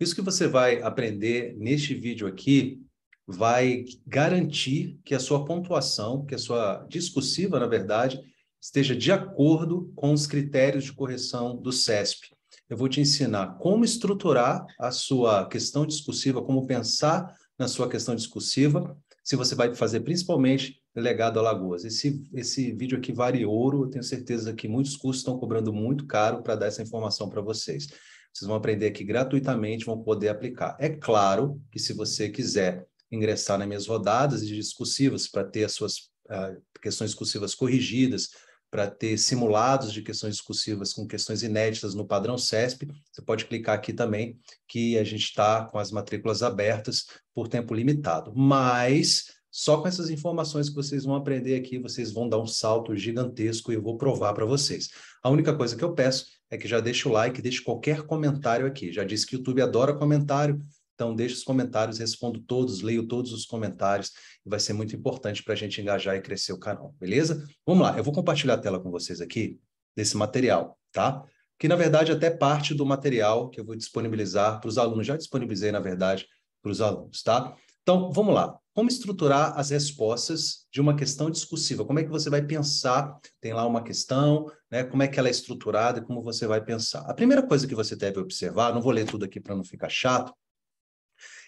Isso que você vai aprender neste vídeo aqui vai garantir que a sua pontuação, que a sua discursiva, na verdade, esteja de acordo com os critérios de correção do CESP. Eu vou te ensinar como estruturar a sua questão discursiva, como pensar na sua questão discursiva, se você vai fazer principalmente legado a Lagoas. Esse, esse vídeo aqui vale ouro, eu tenho certeza que muitos cursos estão cobrando muito caro para dar essa informação para vocês. Vocês vão aprender aqui gratuitamente, vão poder aplicar. É claro que se você quiser ingressar nas minhas rodadas de discursivas para ter as suas uh, questões discursivas corrigidas, para ter simulados de questões discursivas com questões inéditas no padrão CESP, você pode clicar aqui também, que a gente está com as matrículas abertas por tempo limitado. Mas só com essas informações que vocês vão aprender aqui, vocês vão dar um salto gigantesco e eu vou provar para vocês. A única coisa que eu peço é que já deixa o like, deixa qualquer comentário aqui. Já disse que o YouTube adora comentário, então deixe os comentários, respondo todos, leio todos os comentários. Vai ser muito importante para a gente engajar e crescer o canal, beleza? Vamos lá, eu vou compartilhar a tela com vocês aqui desse material, tá? Que na verdade até parte do material que eu vou disponibilizar para os alunos. Já disponibilizei, na verdade, para os alunos, tá? Então, vamos lá como estruturar as respostas de uma questão discursiva? Como é que você vai pensar? Tem lá uma questão, né? Como é que ela é estruturada? e Como você vai pensar? A primeira coisa que você deve observar, não vou ler tudo aqui para não ficar chato,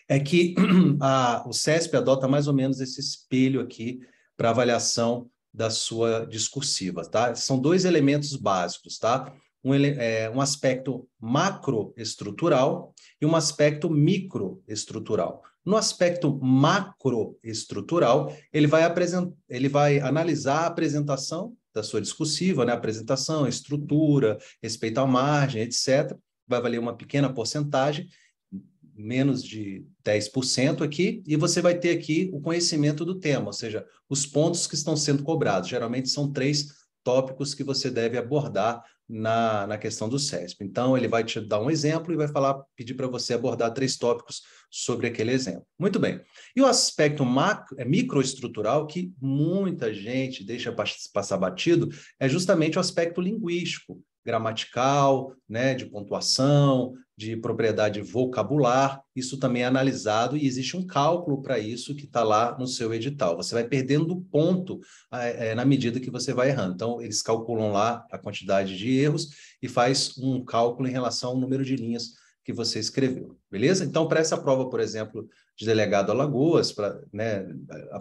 é que a, o CESP adota mais ou menos esse espelho aqui para avaliação da sua discursiva, tá? São dois elementos básicos, tá? Um, é, um aspecto macroestrutural e um aspecto microestrutural. No aspecto macroestrutural, ele vai, ele vai analisar a apresentação da sua discursiva, né? apresentação, estrutura, respeito à margem, etc. Vai valer uma pequena porcentagem, menos de 10% aqui, e você vai ter aqui o conhecimento do tema, ou seja, os pontos que estão sendo cobrados. Geralmente são três tópicos que você deve abordar na, na questão do CESP. Então, ele vai te dar um exemplo e vai falar, pedir para você abordar três tópicos sobre aquele exemplo. Muito bem. E o aspecto macro, é, microestrutural que muita gente deixa passar batido é justamente o aspecto linguístico gramatical, né, de pontuação, de propriedade vocabular, isso também é analisado e existe um cálculo para isso que está lá no seu edital. Você vai perdendo ponto é, na medida que você vai errando. Então, eles calculam lá a quantidade de erros e faz um cálculo em relação ao número de linhas que você escreveu, beleza? Então, para essa prova, por exemplo, de delegado Alagoas, pra, né,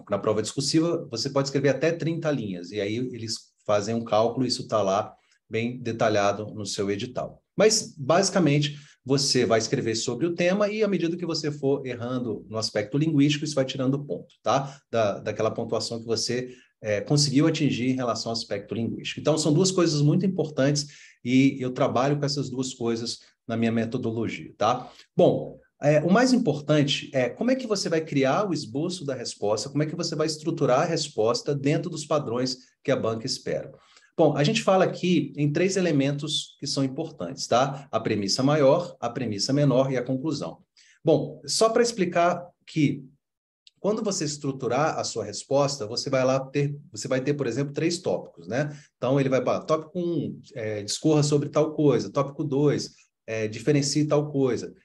na prova discursiva, você pode escrever até 30 linhas, e aí eles fazem um cálculo, isso está lá bem detalhado no seu edital. Mas, basicamente, você vai escrever sobre o tema e, à medida que você for errando no aspecto linguístico, isso vai tirando ponto, tá? Da, daquela pontuação que você é, conseguiu atingir em relação ao aspecto linguístico. Então, são duas coisas muito importantes e eu trabalho com essas duas coisas na minha metodologia, tá? Bom, é, o mais importante é como é que você vai criar o esboço da resposta, como é que você vai estruturar a resposta dentro dos padrões que a banca espera. Bom, a gente fala aqui em três elementos que são importantes, tá? A premissa maior, a premissa menor e a conclusão. Bom, só para explicar que quando você estruturar a sua resposta, você vai lá ter, você vai ter, por exemplo, três tópicos, né? Então ele vai falar: tópico 1, um, é, discorra sobre tal coisa, tópico 2, é, diferencie tal coisa.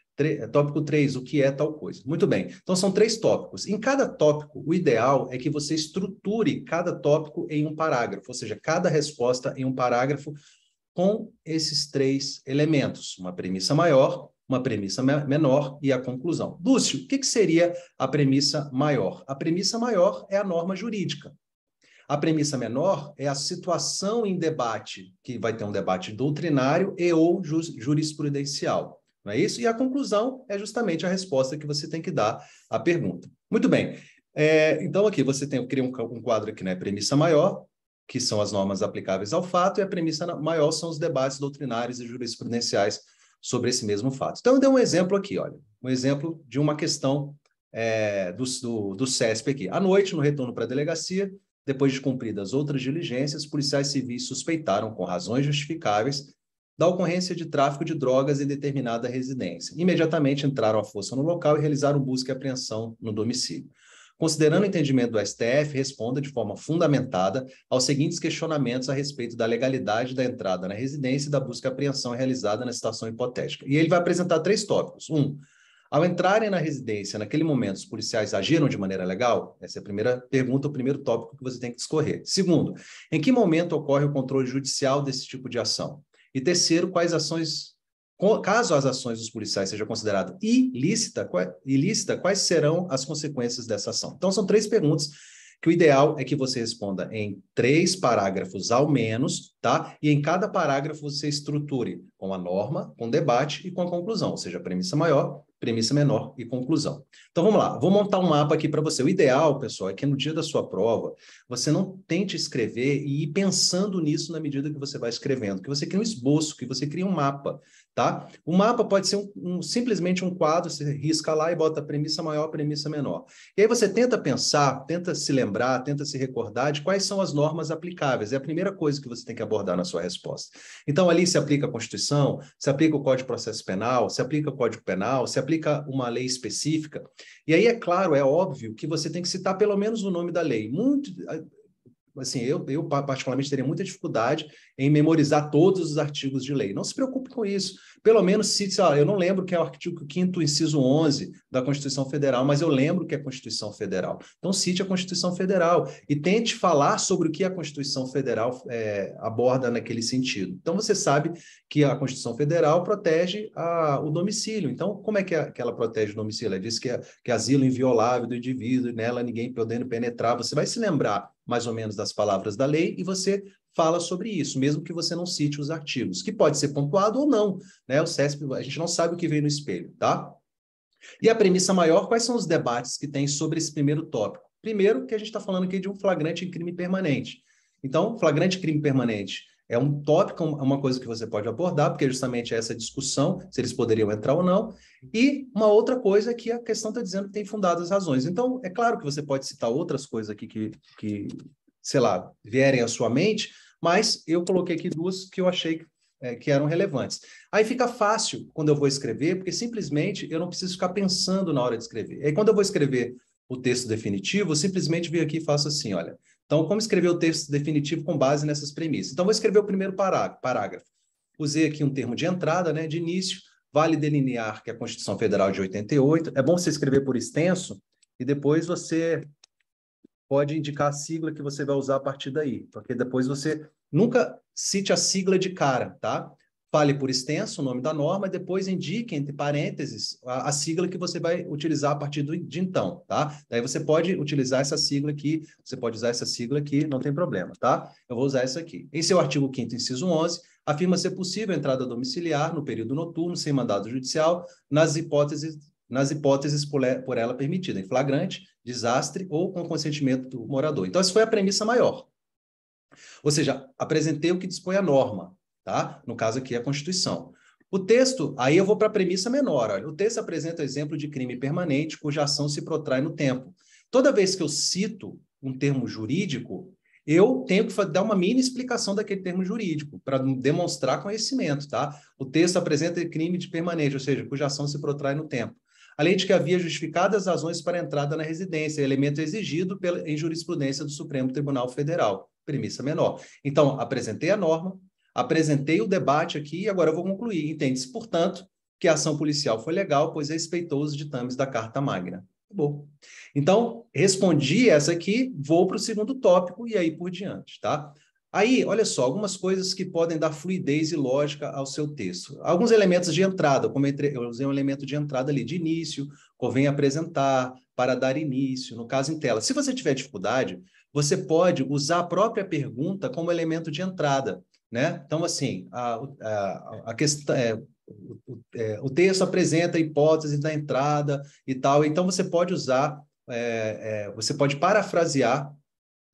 Tópico 3, o que é tal coisa. Muito bem, então são três tópicos. Em cada tópico, o ideal é que você estruture cada tópico em um parágrafo, ou seja, cada resposta em um parágrafo com esses três elementos: uma premissa maior, uma premissa menor e a conclusão. Lúcio, o que, que seria a premissa maior? A premissa maior é a norma jurídica. A premissa menor é a situação em debate, que vai ter um debate doutrinário e ou jurisprudencial. Não é isso? E a conclusão é justamente a resposta que você tem que dar à pergunta. Muito bem. É, então, aqui você tem, eu criei um, um quadro aqui, né? Premissa maior, que são as normas aplicáveis ao fato, e a premissa maior são os debates doutrinários e jurisprudenciais sobre esse mesmo fato. Então, eu dei um exemplo aqui, olha, um exemplo de uma questão é, do, do, do CESP aqui. À noite, no retorno para a delegacia, depois de cumpridas outras diligências, policiais civis suspeitaram, com razões justificáveis, da ocorrência de tráfico de drogas em determinada residência. Imediatamente entraram à força no local e realizaram busca e apreensão no domicílio. Considerando o entendimento do STF, responda de forma fundamentada aos seguintes questionamentos a respeito da legalidade da entrada na residência e da busca e apreensão realizada na situação hipotética. E ele vai apresentar três tópicos. Um, ao entrarem na residência, naquele momento, os policiais agiram de maneira legal? Essa é a primeira pergunta, o primeiro tópico que você tem que discorrer. Segundo, em que momento ocorre o controle judicial desse tipo de ação? E terceiro, quais ações, caso as ações dos policiais sejam consideradas ilícita, ilícita, quais serão as consequências dessa ação? Então, são três perguntas que o ideal é que você responda em três parágrafos ao menos, tá? E em cada parágrafo você estruture com a norma, com debate e com a conclusão, ou seja, a premissa maior, premissa menor e conclusão. Então vamos lá, vou montar um mapa aqui para você. O ideal, pessoal, é que no dia da sua prova você não tente escrever e ir pensando nisso na medida que você vai escrevendo, que você crie um esboço, que você crie um mapa, tá? O mapa pode ser um, um, simplesmente um quadro, você risca lá e bota premissa maior, premissa menor. E aí você tenta pensar, tenta se lembrar, tenta se recordar de quais são as normas aplicáveis. É a primeira coisa que você tem que abordar na sua resposta. Então ali se aplica a Constituição, se aplica o Código de Processo Penal, se aplica o Código Penal, se aplica aplica uma lei específica. E aí, é claro, é óbvio que você tem que citar pelo menos o nome da lei. Muito, assim, eu, eu particularmente teria muita dificuldade em memorizar todos os artigos de lei. Não se preocupe com isso. Pelo menos se, sei lá, eu não lembro que é o artigo 5 inciso 11 da Constituição Federal, mas eu lembro que é a Constituição Federal. Então cite a Constituição Federal e tente falar sobre o que a Constituição Federal é, aborda naquele sentido. Então você sabe que a Constituição Federal protege a, o domicílio. Então como é que, a, que ela protege o domicílio? Ela diz que é, que é asilo inviolável do indivíduo, nela ninguém podendo penetrar. Você vai se lembrar mais ou menos das palavras da lei, e você fala sobre isso, mesmo que você não cite os artigos, que pode ser pontuado ou não, né? O CESP, a gente não sabe o que vem no espelho, tá? E a premissa maior, quais são os debates que tem sobre esse primeiro tópico? Primeiro, que a gente está falando aqui de um flagrante em crime permanente. Então, flagrante crime permanente é um tópico, uma coisa que você pode abordar, porque justamente é essa discussão, se eles poderiam entrar ou não. E uma outra coisa é que a questão está dizendo que tem fundadas razões. Então, é claro que você pode citar outras coisas aqui que, que sei lá, vierem à sua mente, mas eu coloquei aqui duas que eu achei que, é, que eram relevantes. Aí fica fácil quando eu vou escrever, porque simplesmente eu não preciso ficar pensando na hora de escrever. Aí quando eu vou escrever o texto definitivo, simplesmente vir aqui e faço assim, olha. Então, como escrever o texto definitivo com base nessas premissas? Então, vou escrever o primeiro parágrafo. Usei aqui um termo de entrada, né, de início. Vale delinear que a Constituição Federal de 88. É bom você escrever por extenso e depois você pode indicar a sigla que você vai usar a partir daí, porque depois você nunca cite a sigla de cara, tá? fale por extenso o nome da norma e depois indique, entre parênteses, a, a, sigla que você vai utilizar a partir do, de então, tá? Daí você pode utilizar essa sigla aqui, você pode usar essa sigla aqui, não tem problema, tá? Eu vou usar essa aqui. Em seu artigo 5 inciso 11, afirma ser possível a entrada domiciliar no período noturno sem mandado judicial nas hipóteses nas hipóteses por, por ela permitida, em flagrante, desastre ou com consentimento do morador. Então, essa foi a premissa maior. Ou seja, apresentei o que dispõe a norma, tá? No caso aqui, a Constituição. O texto, aí eu vou para a premissa menor. Olha. O texto apresenta exemplo de crime permanente cuja ação se protrai no tempo. Toda vez que eu cito um termo jurídico, eu tenho que dar uma mini explicação daquele termo jurídico para demonstrar conhecimento, tá? O texto apresenta crime de permanente, ou seja, cuja ação se protrai no tempo. Além de que havia justificadas razões para entrada na residência, elemento exigido pela, em jurisprudência do Supremo Tribunal Federal, premissa menor. Então, apresentei a norma, Apresentei o debate aqui e agora eu vou concluir. Entende-se, portanto, que a ação policial foi legal, pois é respeitou os ditames da Carta Magna. Bom. Então, respondi essa aqui, vou para o segundo tópico e aí por diante, tá? Aí, olha só, algumas coisas que podem dar fluidez e lógica ao seu texto. Alguns elementos de entrada, como eu usei um elemento de entrada ali, de início, convém apresentar, para dar início, no caso em tela. Se você tiver dificuldade, você pode usar a própria pergunta como elemento de entrada. Né? Então, assim, a, a, a questão, é, o, é, o, texto apresenta hipótese da entrada e tal, então você pode usar, é, é você pode parafrasear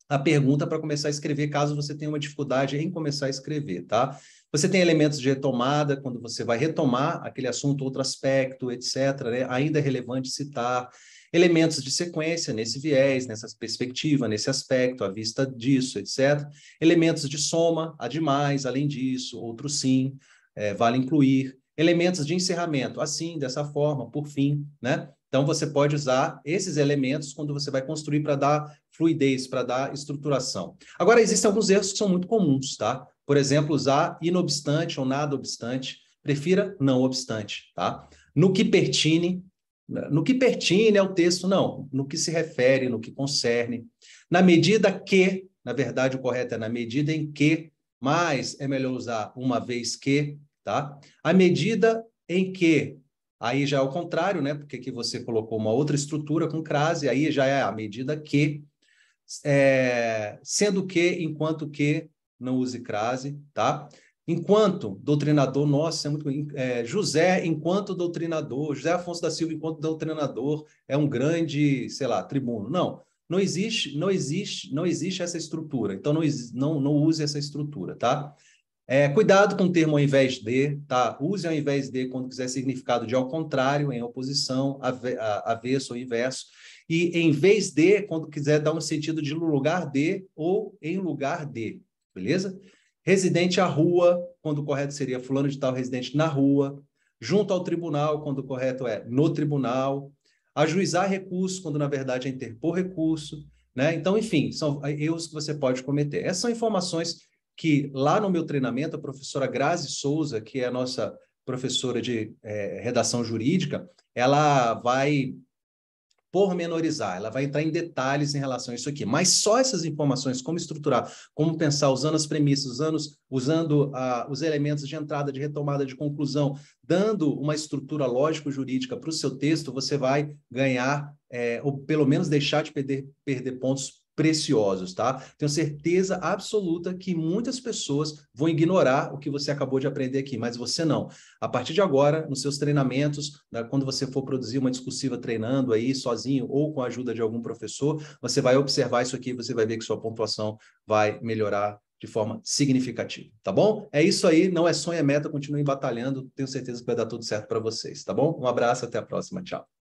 a pergunta para começar a escrever, caso você tenha uma dificuldade em começar a escrever, tá? Você tem elementos de retomada, quando você vai retomar aquele assunto, outro aspecto, etc. Né? Ainda é relevante citar elementos de sequência nesse viés, nessa perspectiva, nesse aspecto, à vista disso, etc. Elementos de soma, há demais, além disso, outro sim, é, vale incluir. Elementos de encerramento, assim, dessa forma, por fim, né? Então, você pode usar esses elementos quando você vai construir para dar fluidez, para dar estruturação. Agora, existem alguns erros que são muito comuns, tá? Por exemplo, usar inobstante ou nada obstante, prefira não obstante, tá? No que pertine, no que pertine ao texto, não, no que se refere, no que concerne, na medida que, na verdade o correto é na medida em que, mas é melhor usar uma vez que, tá? A medida em que, aí já é o contrário, né? Porque aqui você colocou uma outra estrutura com crase, aí já é a medida que, é, sendo que, enquanto que, não use crase, tá? Enquanto doutrinador, nossa, é muito. É, José, enquanto doutrinador, José Afonso da Silva, enquanto doutrinador, é um grande, sei lá, tribuno. Não, não existe, não existe, não existe essa estrutura. Então não, não, não use essa estrutura, tá? É, cuidado com o termo ao invés de, tá? Use ao invés de quando quiser significado de ao contrário, em oposição, avesso ou inverso. E em vez de, quando quiser dar um sentido de lugar de ou em lugar de, beleza? Residente à rua, quando o correto seria fulano de tal residente na rua, junto ao tribunal, quando o correto é no tribunal, ajuizar recurso, quando na verdade é interpor recurso, né? Então, enfim, são erros que você pode cometer. Essas são informações que lá no meu treinamento, a professora Grazi Souza, que é a nossa professora de é, redação jurídica, ela vai pormenorizar, ela vai entrar em detalhes em relação a isso aqui. Mas só essas informações, como estruturar, como pensar, usando as premissas, usando, usando uh, os elementos de entrada, de retomada, de conclusão, dando uma estrutura lógico-jurídica para o seu texto, você vai ganhar, é, ou pelo menos deixar de perder, perder pontos preciosos, tá? Tenho certeza absoluta que muitas pessoas vão ignorar o que você acabou de aprender aqui, mas você não. A partir de agora, nos seus treinamentos, né, quando você for produzir uma discursiva treinando aí sozinho ou com a ajuda de algum professor, você vai observar isso aqui, você vai ver que sua pontuação vai melhorar de forma significativa, tá bom? É isso aí, não é sonho, é meta, Continue batalhando, tenho certeza que vai dar tudo certo para vocês, tá bom? Um abraço, até a próxima, tchau.